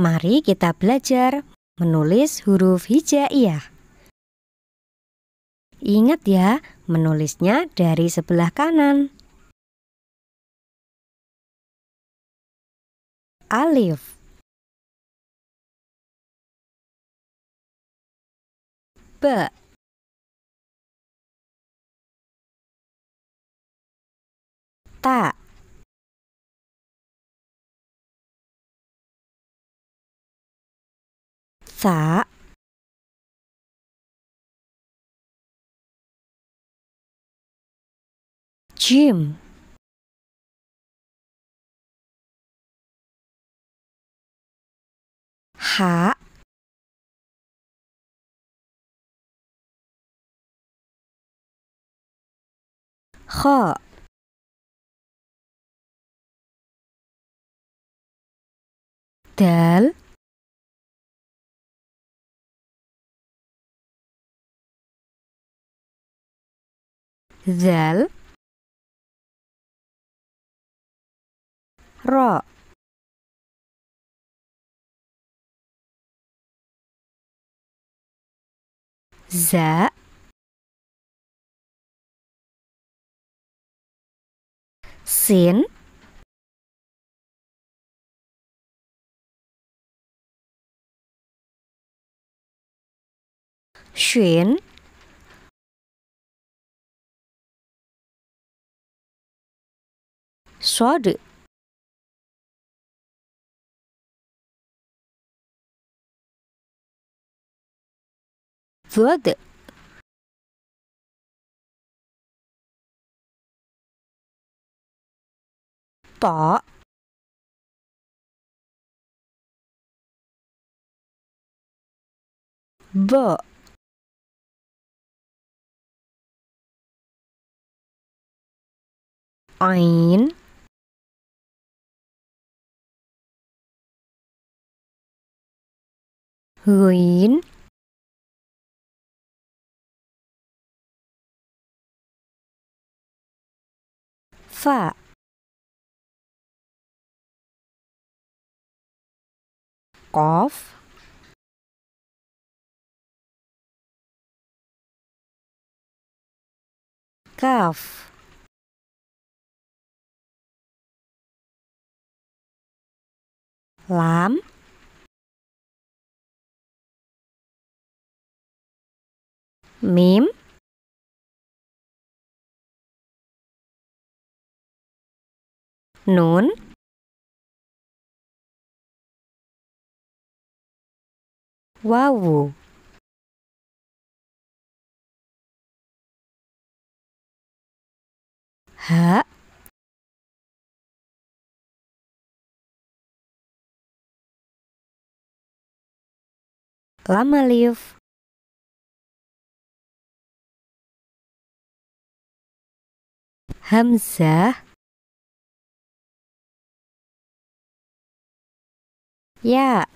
Mari kita belajar menulis huruf hijaiyah. Ingat ya, menulisnya dari sebelah kanan. Alif B Ta ษาจิมหาข้อเดล zal ro za sin shin 说的，做的，v 不，ain。green fa qaf kaf lam Mim Nun Wawu Ha Lama liuf Hamzah Ya